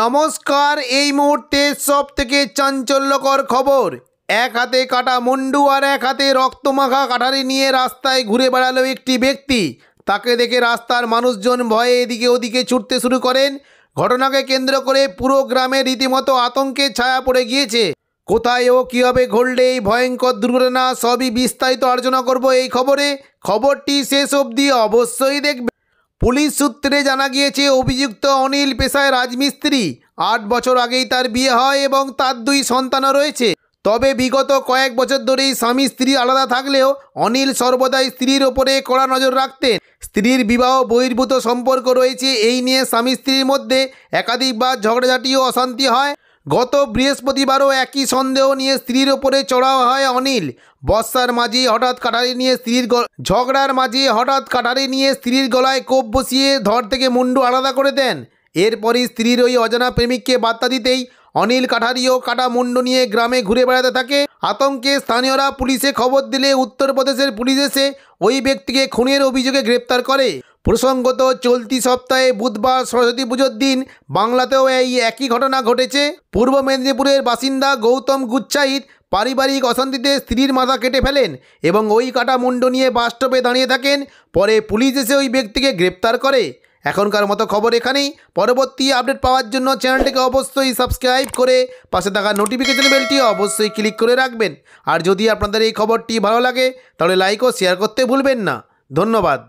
নমস্কার এই মুহূর্তে সব থেকে চাঞ্চল্যকর খবর এক হাতে কাটা মুন্ডু আর এক হাতে রক্তমাখা কাঠারি নিয়ে রাস্তায় ঘুরে বেড়ালো একটি ব্যক্তি তাকে দেখে রাস্তার মানুষজন ভয়ে এদিকে ওদিকে ছুটতে শুরু করেন ঘটনাকে কেন্দ্র করে পুরো গ্রামে রীতিমতো আতঙ্কের ছায়া পড়ে গিয়েছে কোথায় ও কীভাবে ঘটলে এই ভয়ঙ্কর দুর্ঘটনা সবই বিস্তারিত আলোচনা করব এই খবরে খবরটি শেষ অবধি অবশ্যই দেখবে পুলিশ সূত্রে জানা গিয়েছে অভিযুক্ত অনিল পেশায় রাজমিস্ত্রি আট বছর আগেই তার বিয়ে হয় এবং তার দুই সন্তানও রয়েছে তবে বিগত কয়েক বছর ধরেই স্বামী স্ত্রী আলাদা থাকলেও অনিল সর্বদাই স্ত্রীর ওপরে কড়া নজর রাখতেন স্ত্রীর বিবাহ বহির্ভূত সম্পর্ক রয়েছে এই নিয়ে স্বামী স্ত্রীর মধ্যে একাধিকবার ঝগড়াঝাটি ও অশান্তি হয় গত বৃহস্পতিবারও একই সন্দেহ নিয়ে স্ত্রীর ওপরে চড়াও হয় অনিল বর্ষার মাঝে হঠাৎ কাটারি নিয়ে স্ত্রীর ঝগড়ার মাঝে হঠাৎ কাটারি নিয়ে স্ত্রীর গলায় কোপ বসিয়ে ধর থেকে মুন্ডু আলাদা করে দেন এরপরই স্ত্রীর ওই অজানা প্রেমিককে বার্তা দিতেই অনিল কাঠারিও কাটা মুন্ডু নিয়ে গ্রামে ঘুরে বেড়াতে থাকে আতঙ্কে স্থানীয়রা পুলিশে খবর দিলে উত্তরপ্রদেশের পুলিশ এসে ওই ব্যক্তিকে খুনের অভিযোগে গ্রেপ্তার করে প্রসঙ্গত চলতি সপ্তাহে বুধবার সরস্বতী পুজোর দিন বাংলাতেও এই একই ঘটনা ঘটেছে পূর্ব মেদিনীপুরের বাসিন্দা গৌতম গুচ্ছাইত পারিবারিক অশান্তিতে স্ত্রীর মাথা কেটে ফেলেন এবং ওই কাটা মুন্ড নিয়ে বাসস্টপে দাঁড়িয়ে থাকেন পরে পুলিশ এসে ওই ব্যক্তিকে গ্রেপ্তার করে এখনকার মতো খবর এখানেই পরবর্তী আপডেট পাওয়ার জন্য চ্যানেলটিকে অবশ্যই সাবস্ক্রাইব করে পাশে থাকা নোটিফিকেশন বেলটি অবশ্যই ক্লিক করে রাখবেন আর যদি আপনাদের এই খবরটি ভালো লাগে তাহলে লাইক ও শেয়ার করতে ভুলবেন না ধন্যবাদ